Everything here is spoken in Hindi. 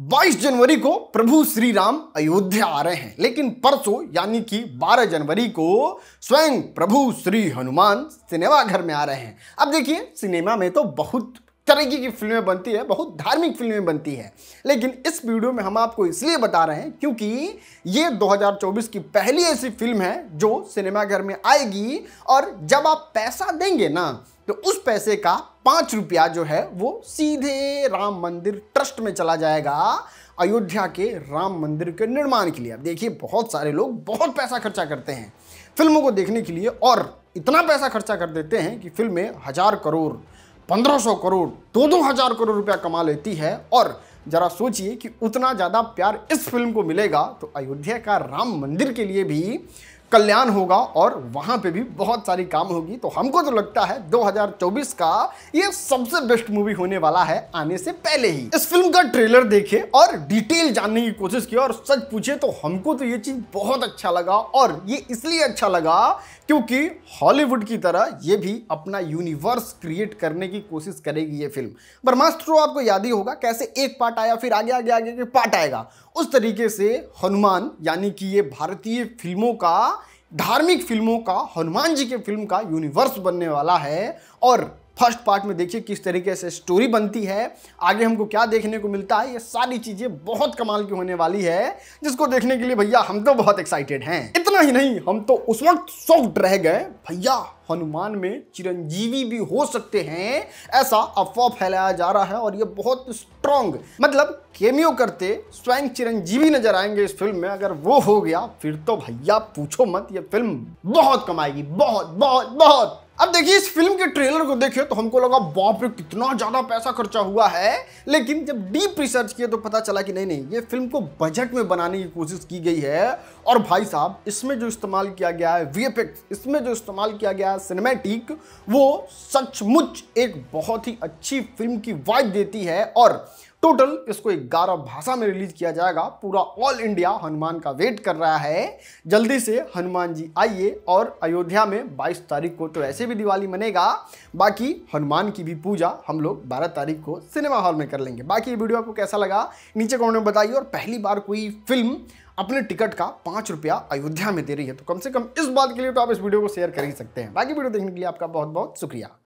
22 जनवरी को प्रभु श्री राम अयोध्या आ रहे हैं लेकिन परसों यानी कि 12 जनवरी को स्वयं प्रभु श्री हनुमान सिनेमा घर में आ रहे हैं अब देखिए सिनेमा में तो बहुत तरीके की फिल्में बनती है बहुत धार्मिक फिल्में बनती है लेकिन इस वीडियो में हम आपको इसलिए बता रहे हैं क्योंकि ये 2024 की पहली ऐसी फिल्म है जो सिनेमाघर में आएगी और जब आप पैसा देंगे ना तो उस पैसे का पाँच रुपया जो है वो सीधे राम मंदिर ट्रस्ट में चला जाएगा अयोध्या के राम मंदिर के निर्माण के लिए अब देखिए बहुत सारे लोग बहुत पैसा खर्चा करते हैं फिल्मों को देखने के लिए और इतना पैसा खर्चा कर देते हैं कि फिल्में हज़ार करोड़ पंद्रह सौ करोड़ दो दो हज़ार करोड़ रुपया कमा लेती है और ज़रा सोचिए कि उतना ज़्यादा प्यार इस फिल्म को मिलेगा तो अयोध्या का राम मंदिर के लिए भी कल्याण होगा और वहां पे भी बहुत सारी काम होगी तो हमको तो लगता है 2024 का ये सबसे बेस्ट मूवी होने वाला है आने से पहले ही इस फिल्म का ट्रेलर देखे और डिटेल जानने की कोशिश की और सच पूछे तो हमको तो ये चीज बहुत अच्छा लगा और ये इसलिए अच्छा लगा क्योंकि हॉलीवुड की तरह ये भी अपना यूनिवर्स क्रिएट करने की कोशिश करेगी ये फिल्म ब्रह्मास्त्र आपको याद ही होगा कैसे एक पार्ट आया फिर आगे आगे आगे, आगे पार्ट आएगा उस तरीके से हनुमान यानी कि ये भारतीय फिल्मों का धार्मिक फिल्मों का हनुमान जी के फिल्म का यूनिवर्स बनने वाला है और फर्स्ट पार्ट में देखिए किस तरीके से स्टोरी बनती है आगे हमको क्या देखने को मिलता है ये सारी चीज़ें बहुत कमाल की होने वाली है जिसको देखने के लिए भैया हम तो बहुत एक्साइटेड हैं इतना ही नहीं हम तो उस वक्त सॉफ्ट रह गए भैया हनुमान में चिरंजीवी भी हो सकते हैं ऐसा अफवाह फैलाया जा रहा है और ये बहुत स्ट्रॉन्ग मतलब केमियो करते स्वयं चिरंजीवी नजर आएंगे इस फिल्म में अगर वो हो गया फिर तो भैया पूछो मत ये फिल्म बहुत कमाएगी बहुत बहुत बहुत अब देखिए इस फिल्म के ट्रेलर को देखिए तो हमको लगा बाप रे कितना ज़्यादा पैसा खर्चा हुआ है लेकिन जब डीप रिसर्च किया तो पता चला कि नहीं नहीं ये फिल्म को बजट में बनाने की कोशिश की गई है और भाई साहब इसमें जो इस्तेमाल किया गया है वीएफएक्स इसमें जो इस्तेमाल किया गया है सिनेमैटिक वो सचमुच एक बहुत ही अच्छी फिल्म की वाइब देती है और टोटल इसको ग्यारह भाषा में रिलीज किया जाएगा पूरा ऑल इंडिया हनुमान का वेट कर रहा है जल्दी से हनुमान जी आइए और अयोध्या में 22 तारीख को तो ऐसे भी दिवाली मनेगा बाकी हनुमान की भी पूजा हम लोग 12 तारीख को सिनेमा हॉल में कर लेंगे बाकी ये वीडियो आपको कैसा लगा नीचे कमेंट में बताइए और पहली बार कोई फिल्म अपने टिकट का पाँच रुपया अयोध्या में दे रही है तो कम से कम इस बात के लिए तो आप इस वीडियो को शेयर कर ही सकते हैं बाकी वीडियो देखने के लिए आपका बहुत बहुत शुक्रिया